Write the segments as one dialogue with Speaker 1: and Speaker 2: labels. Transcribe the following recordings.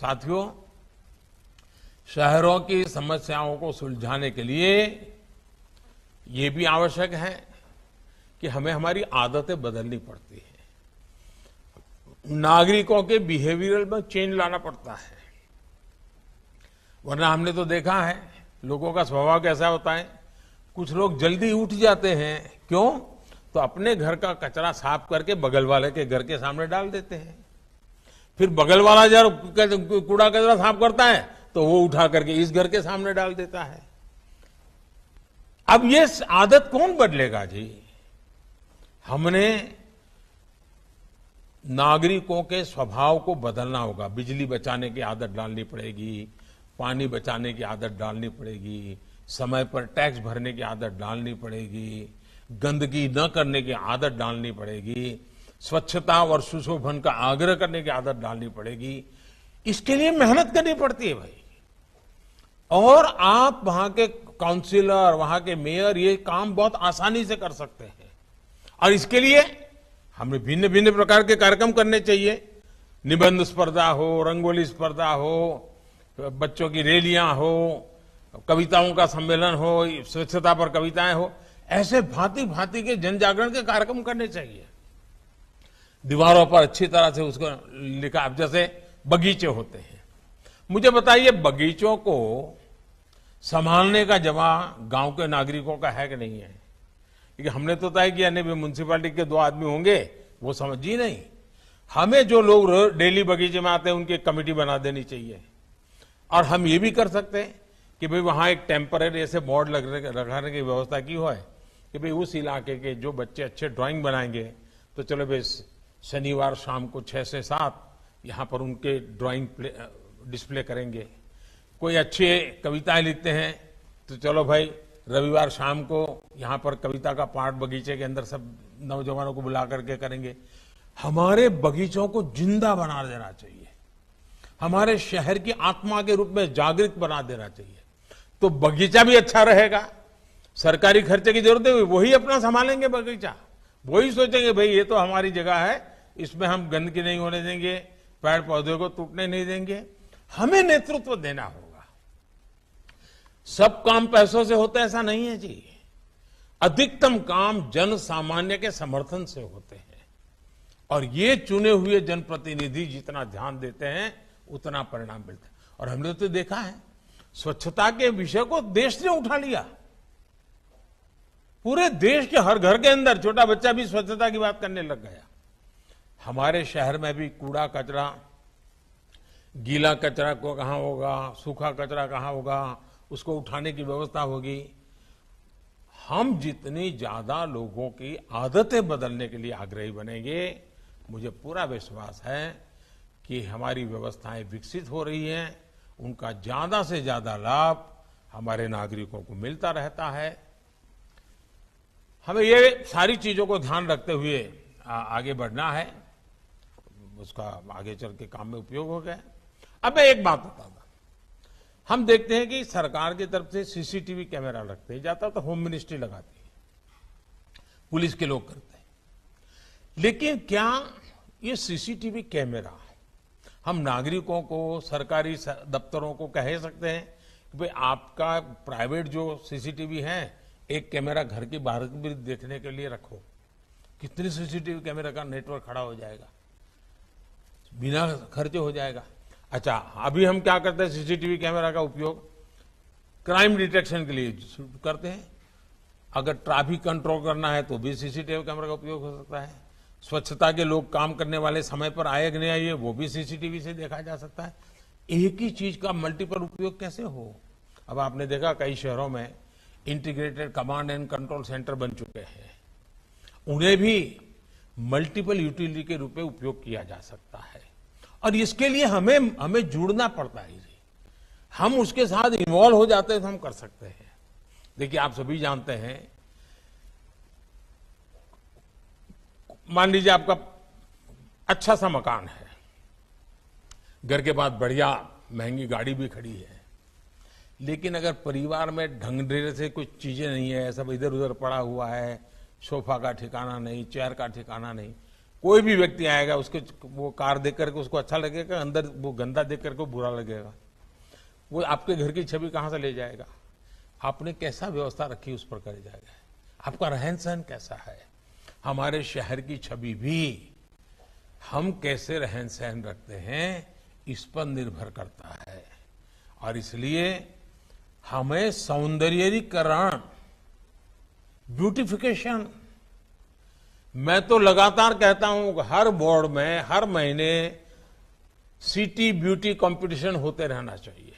Speaker 1: साथियों शहरों की समस्याओं को सुलझाने के लिए ये भी आवश्यक है कि हमें हमारी आदतें बदलनी पड़ती हैं नागरिकों के बिहेवियरल में चेंज लाना पड़ता है वरना हमने तो देखा है लोगों का स्वभाव कैसा होता है कुछ लोग जल्दी उठ जाते हैं क्यों तो अपने घर का कचरा साफ करके बगल वाले के घर के सामने डाल देते हैं फिर बगल वाला जब कूड़ा कचरा साफ करता है तो वो उठा करके इस घर के सामने डाल देता है अब ये आदत कौन बदलेगा जी हमने नागरिकों के स्वभाव को बदलना होगा बिजली बचाने की आदत डालनी पड़ेगी पानी बचाने की आदत डालनी पड़ेगी समय पर टैक्स भरने की आदत डालनी पड़ेगी गंदगी न करने की आदत डालनी पड़ेगी स्वच्छता और सुशोभन का आग्रह करने की आदत डालनी पड़ेगी इसके लिए मेहनत करनी पड़ती है भाई और आप वहां के काउंसिलर वहां के मेयर ये काम बहुत आसानी से कर सकते हैं और इसके लिए हमें भिन्न भिन्न प्रकार के कार्यक्रम करने चाहिए निबंध स्पर्धा हो रंगोली स्पर्धा हो बच्चों की रैलियां हो कविताओं का सम्मेलन हो स्वच्छता पर कविताएं हो ऐसे भांति भांति के जन जागरण के कार्यक्रम करने चाहिए दीवारों पर अच्छी तरह से उसको लिखा जैसे बगीचे होते हैं मुझे बताइए बगीचों को संभालने का जमा गांव के नागरिकों का है कि नहीं है क्योंकि हमने तो तय किया नहीं म्यूनसिपालिटी के दो आदमी होंगे वो समझ ही नहीं हमें जो लोग डेली बगीचे में आते हैं उनकी कमेटी बना देनी चाहिए और हम ये भी कर सकते हैं कि भाई वहाँ एक टेम्परेरी ऐसे बोर्ड रखाने की व्यवस्था की हो है कि भाई उस इलाके के जो बच्चे अच्छे ड्राइंग बनाएंगे तो चलो भाई शनिवार शाम को छह से सात यहां पर उनके ड्राइंग डिस्प्ले करेंगे कोई अच्छे कविताएं लिखते हैं तो चलो भाई रविवार शाम को यहां पर कविता का पाठ बगीचे के अंदर सब नौजवानों को बुला करके करेंगे हमारे बगीचों को जिंदा बना देना चाहिए हमारे शहर की आत्मा के रूप में जागृत बना देना चाहिए तो बगीचा भी अच्छा रहेगा सरकारी खर्चे की जरूरत है वही अपना संभालेंगे बगीचा वही सोचेंगे भाई ये तो हमारी जगह है इसमें हम गंदगी नहीं होने देंगे पेड़ पौधे को टूटने नहीं देंगे हमें नेतृत्व देना होगा सब काम पैसों से होता है ऐसा नहीं है जी अधिकतम काम जन सामान्य के समर्थन से होते हैं और ये चुने हुए जनप्रतिनिधि जितना ध्यान देते हैं उतना परिणाम मिलता है और हमने तो देखा है स्वच्छता के विषय को देश ने उठा लिया पूरे देश के हर घर के अंदर छोटा बच्चा भी स्वच्छता की बात करने लग गया हमारे शहर में भी कूड़ा कचरा गीला कचरा को कहाँ होगा सूखा कचरा कहाँ होगा उसको उठाने की व्यवस्था होगी हम जितनी ज्यादा लोगों की आदतें बदलने के लिए आग्रही बनेंगे मुझे पूरा विश्वास है कि हमारी व्यवस्थाएं विकसित हो रही हैं उनका ज्यादा से ज्यादा लाभ हमारे नागरिकों को मिलता रहता है हमें ये सारी चीजों को ध्यान रखते हुए आगे बढ़ना है उसका आगे चल के काम में उपयोग हो गया अब मैं एक बात बताता हम देखते हैं कि सरकार की तरफ से सीसीटीवी कैमरा रखते जाता तो होम मिनिस्ट्री लगाती है पुलिस के लोग करते हैं लेकिन क्या ये सीसीटीवी कैमरा हम नागरिकों को सरकारी दफ्तरों को कह सकते हैं कि भाई आपका प्राइवेट जो सीसीटीवी है एक कैमरा घर के बाहर भी देखने के लिए रखो कितने सीसीटीवी कैमरा का नेटवर्क खड़ा हो जाएगा बिना खर्चे हो जाएगा अच्छा अभी हम क्या करते हैं सीसीटीवी कैमरा का उपयोग क्राइम डिटेक्शन के लिए करते हैं अगर ट्रैफिक कंट्रोल करना है तो भी सीसीटीवी कैमरा का उपयोग हो सकता है स्वच्छता के लोग काम करने वाले समय पर आए कि नहीं आइए वो भी सीसीटीवी से देखा जा सकता है एक ही चीज का मल्टीपल उपयोग कैसे हो अब आपने देखा कई शहरों में integrated command and control centre बन चुके हैं उन्हें भी मल्टीपल यूटिलिटी के रूप में उपयोग किया जा सकता है और इसके लिए हमें हमें जुड़ना पड़ता है जी हम उसके साथ इन्वॉल्व हो जाते हैं तो हम कर सकते हैं देखिए आप सभी जानते हैं मान लीजिए आपका अच्छा सा मकान है घर के बाद बढ़िया महंगी गाड़ी भी खड़ी है लेकिन अगर परिवार में ढंग ढेर से कुछ चीजें नहीं है सब इधर उधर पड़ा हुआ है सोफा का ठिकाना नहीं चेयर का ठिकाना नहीं कोई भी व्यक्ति आएगा उसके वो कार देख करके उसको अच्छा लगेगा अंदर वो गंदा देख करके बुरा लगेगा वो आपके घर की छवि कहाँ से ले जाएगा आपने कैसा व्यवस्था रखी उस पर कर जाएगा आपका रहन सहन कैसा है हमारे शहर की छवि भी हम कैसे रहन सहन रखते हैं इस पर निर्भर करता है और इसलिए हमें सौंदर्यीकरण ब्यूटिफिकेशन मैं तो लगातार कहता हूं कि हर बोर्ड में हर महीने सिटी ब्यूटी कंपटीशन होते रहना चाहिए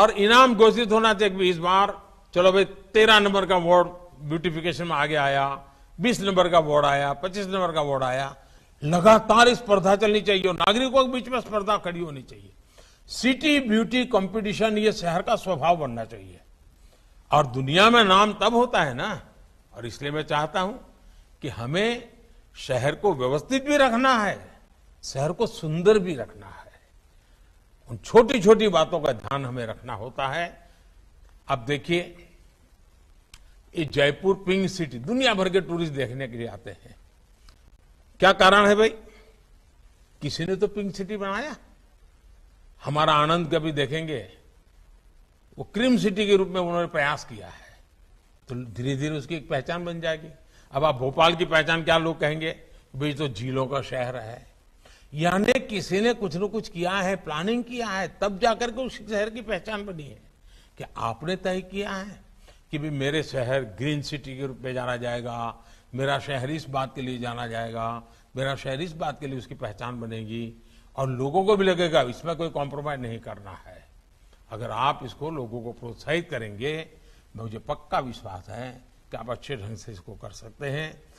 Speaker 1: और इनाम घोषित होना चाहिए इस बार चलो भाई तेरह नंबर का वार्ड ब्यूटिफिकेशन में आगे आया बीस नंबर का वार्ड आया पच्चीस नंबर का वार्ड आया लगातार स्पर्धा चलनी चाहिए और नागरिकों के बीच में स्पर्धा खड़ी होनी चाहिए सिटी ब्यूटी कंपटीशन ये शहर का स्वभाव बनना चाहिए और दुनिया में नाम तब होता है ना और इसलिए मैं चाहता हूं कि हमें शहर को व्यवस्थित भी रखना है शहर को सुंदर भी रखना है उन छोटी छोटी बातों का ध्यान हमें रखना होता है अब देखिए ये जयपुर पिंक सिटी दुनिया भर के टूरिस्ट देखने के लिए आते हैं क्या कारण है भाई किसी ने तो पिंक सिटी बनाया हमारा आनंद कभी देखेंगे वो क्रीम सिटी के रूप में उन्होंने प्रयास किया है तो धीरे धीरे उसकी एक पहचान बन जाएगी अब आप भोपाल की पहचान क्या लोग कहेंगे भाई तो झीलों का शहर है यानी किसी ने कुछ न कुछ किया है प्लानिंग किया है तब जाकर के उस शहर की पहचान बनी है कि आपने तय किया है कि भी मेरे शहर ग्रीन सिटी के रूप में जाना जाएगा मेरा शहर इस बात के लिए जाना जाएगा मेरा शहर इस बात के लिए उसकी पहचान बनेगी और लोगों को भी लगेगा इसमें कोई कॉम्प्रोमाइज नहीं करना है अगर आप इसको लोगों को प्रोत्साहित करेंगे मुझे पक्का विश्वास है कि आप अच्छे ढंग से इसको कर सकते हैं